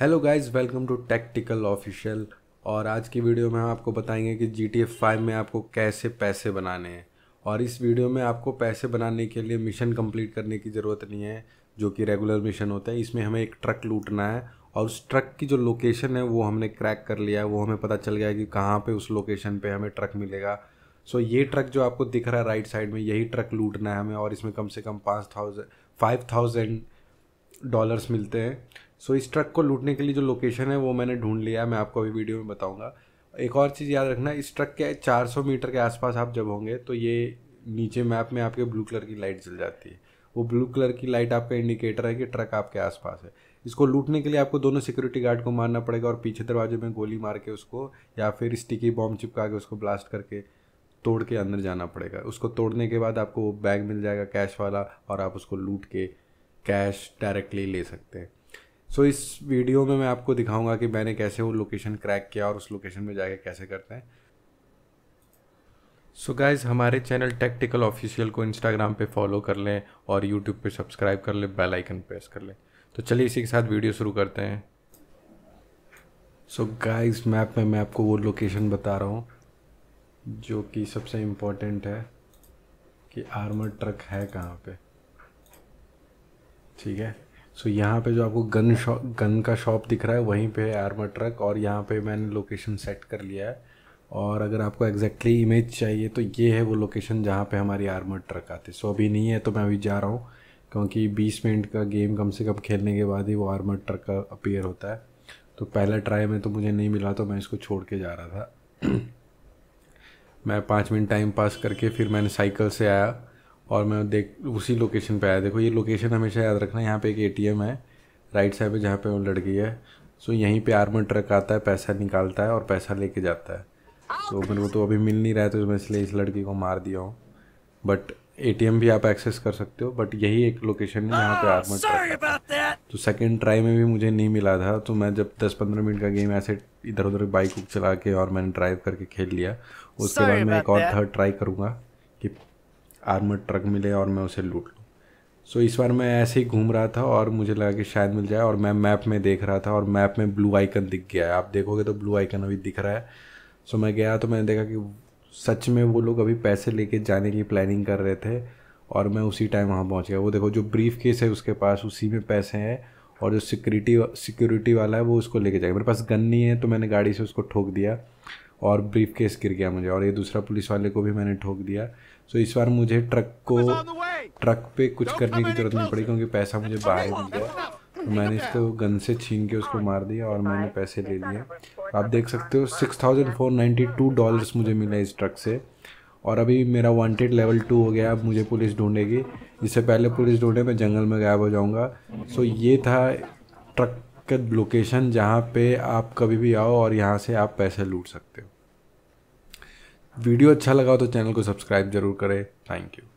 hello guys welcome to tactical official और आज की वीडियो में हम आपको बताएंगे कि जी टी एफ फाइव में आपको कैसे पैसे बनाने हैं और इस वीडियो में आपको पैसे बनाने के लिए मिशन कंप्लीट करने की ज़रूरत नहीं है जो कि रेगुलर मिशन होता है इसमें हमें एक ट्रक लूटना है और उस ट्रक की जो लोकेशन है वो हमने क्रैक कर लिया है वो हमें पता चल गया है कि कहाँ पर उस लोकेशन पर हमें ट्रक मिलेगा सो so, ये ट्रक जो आपको दिख रहा है राइट साइड में यही ट्रक लूटना है हमें और इसमें कम से कम पाँच थाउजेंड फाइव थाउजेंड डॉलर्स मिलते हैं सो so, इस ट्रक को लूटने के लिए जो लोकेशन है वो मैंने ढूंढ लिया है मैं आपको अभी वीडियो में बताऊँगा एक और चीज़ याद रखना इस ट्रक के 400 मीटर के आसपास आप जब होंगे तो ये नीचे मैप में आपके ब्लू कलर की लाइट जल जाती है वो ब्लू कलर की लाइट आपका इंडिकेटर है कि ट्रक आपके आसपास है इसको लूटने के लिए आपको दोनों सिक्योरिटी गार्ड को मारना पड़ेगा और पीछे दरवाजे में गोली मार के उसको या फिर स्टिकी बॉम्ब चिपका के उसको ब्लास्ट करके तोड़ के अंदर जाना पड़ेगा उसको तोड़ने के बाद आपको वो बैग मिल जाएगा कैश वाला और आप उसको लूट के कैश डायरेक्टली ले सकते हैं सो so, इस वीडियो में मैं आपको दिखाऊंगा कि मैंने कैसे वो लोकेशन क्रैक किया और उस लोकेशन में जाके कैसे करते हैं सो so गाइज हमारे चैनल टेक्टिकल ऑफिशियल को इंस्टाग्राम पे फॉलो कर लें और यूट्यूब पे सब्सक्राइब कर लें बेल आइकन प्रेस कर लें तो चलिए इसी के साथ वीडियो शुरू करते हैं सो गाइज मैप में मैं आपको वो लोकेशन बता रहा हूँ जो कि सबसे इम्पोर्टेंट है कि आर्मर ट्रक है कहाँ पे ठीक है सो so, यहाँ पे जो आपको गन शॉप गन का शॉप दिख रहा है वहीं पे है आर्मर ट्रक और यहाँ पे मैंने लोकेशन सेट कर लिया है और अगर आपको एग्जैक्टली exactly इमेज चाहिए तो ये है वो लोकेशन जहाँ पे हमारी आर्मर ट्रक आती है सो so, अभी नहीं है तो मैं अभी जा रहा हूँ क्योंकि 20 मिनट का गेम कम से कम खेलने के बाद ही वो आर्मर ट्रक का अपेयर होता है तो पहला ट्राई में तो मुझे नहीं मिला तो मैं इसको छोड़ के जा रहा था मैं पाँच मिनट टाइम पास करके फिर मैंने साइकिल से आया और मैं देख उसी लोकेशन पे आया देखो ये लोकेशन हमेशा याद रखना यहाँ पे एक एटीएम है राइट साइड पे जहाँ पे वो लड़की है सो यहीं पे आर्मर ट्रक आता है पैसा निकालता है और पैसा लेके जाता है सो मेरे को तो अभी मिल नहीं रहा है तो मैं इसलिए इस लड़की को मार दिया हूँ बट ए भी आप एक्सेस कर सकते हो बट यही एक लोकेशन है यहाँ पे ah, आर्मर ट्रक तो सेकेंड ट्राई में भी मुझे नहीं मिला था तो मैं जब दस पंद्रह मिनट का गेम ऐसे इधर उधर बाइक चला के और मैंने ड्राइव करके खेल लिया उसके बाद मैं एक और थर्ड ट्राई करूँगा कि आर्मर ट्रक मिले और मैं उसे लूट लूँ सो इस बार मैं ऐसे ही घूम रहा था और मुझे लगा कि शायद मिल जाए और मैं मैप में देख रहा था और मैप में ब्लू आइकन दिख गया है आप देखोगे तो ब्लू आइकन अभी दिख रहा है सो मैं गया तो मैंने देखा कि सच में वो लोग अभी पैसे लेके जाने की प्लानिंग कर रहे थे और मैं उसी टाइम वहाँ पहुँच गया वो देखो जो ब्रीफ केस है उसके पास उसी में पैसे हैं और जो सिक्योरिटी सिक्योरिटी वाला है वो उसको लेके जाएगा मेरे पास गन नहीं है तो मैंने गाड़ी से उसको ठोक दिया और ब्रीफ केस गिर गया मुझे और ये दूसरा पुलिस वाले को भी मैंने ठोक दिया सो इस बार मुझे ट्रक को ट्रक पे कुछ करने की ज़रूरत नहीं पड़ी क्योंकि पैसा मुझे बाहर मिल गया तो मैंने इसको गन से छीन के उसको मार दिया और मैंने पैसे ले लिए आप देख सकते हो six thousand four ninety two dollars मुझे मिला इस ट्रक से और अभी मेरा वांटेड लेवल टू हो गया अब मुझे पुलिस ढूंढेगी इससे पहले पुलिस ढूंढे मैं जंगल में गायब हो जाऊँगा सो so, ये था ट्रक का लोकेशन जहाँ पे आप कभी भी आओ और यहाँ से आप पैसे लूट सकते हो वीडियो अच्छा लगा तो चैनल को सब्सक्राइब जरूर करें थैंक यू